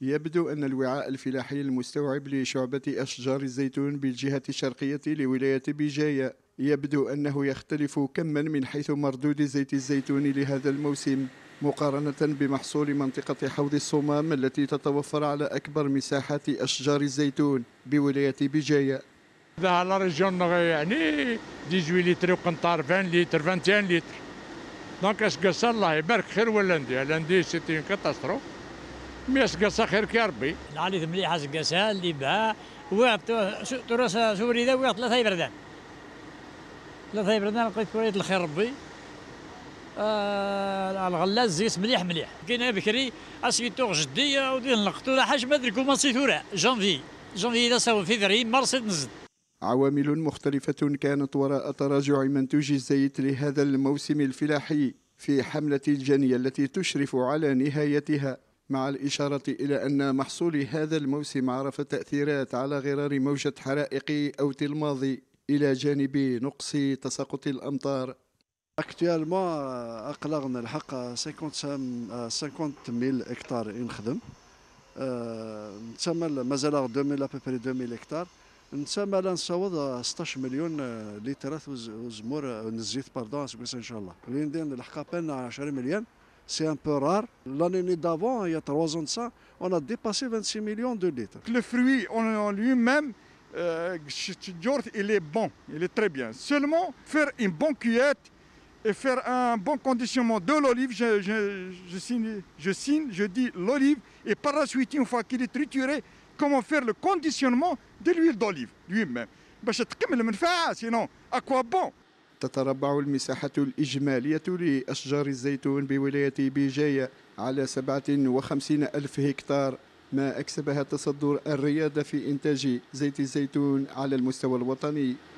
يبدو أن الوعاء الفلاحي المستوعب لشعبة أشجار الزيتون بالجهة الشرقية لولاية بيجاية يبدو أنه يختلف كما من حيث مردود زيت الزيتون لهذا الموسم مقارنة بمحصول منطقة حوض الصمام التي تتوفر على أكبر مساحات أشجار الزيتون بولاية بيجاية هذا على ريجيون يعني 18 لتر وقنطار 20 لتر فانتين لتر دونك اش الله يبارك خير ولا ندي ولا ندي سيتي كاتاستروف ميس قصة خير كربي العليث مليحة قصة اللي بها وقت تراس سوري ذا وقت ثلاثة بردان ثلاثة بردان لقيت كورية الخير ربي آه الغلاز زيس مليح مليح كاين بكري اسيتور جدي ودي نلقطو ولا حاجه ما ادري ما نسيتو جانفي جانفي لا سوا فيفري مارس نزد عوامل مختلفة كانت وراء تراجع منتوج الزيت لهذا الموسم الفلاحي في حملة الجنية التي تشرف على نهايتها مع الإشارة إلى أن محصول هذا الموسم عرف تأثيرات على غرار موجة حرائق أوت الماضي إلى جانب نقص تساقط الأمطار اكتيالمون اقلغنا الحق 50 50 هكتار ينخدم نتمل مازال 2000 ابري 2000 هكتار نتمل نصوض 16 مليون لتر وزمور نزيت باردون ان شاء الله اللي ندير الحق بان 10 مليون c'est un peu rare. L'année d'avant, il y a trois ans de ça, on a dépassé 26 millions de litres. Le fruit en lui-même, euh, il est bon, il est très bien. Seulement, faire une bonne cuillette et faire un bon conditionnement de l'olive, je, je, signe, je dis l'olive, et par la suite, une fois qu'il est trituré, comment faire le conditionnement de l'huile d'olive lui-même. Bah, ah, sinon, à quoi bon تتربع المساحة الإجمالية لأشجار الزيتون بولاية بيجاية على 57 ألف هكتار ما أكسبها تصدر الرياضة في إنتاج زيت الزيتون على المستوى الوطني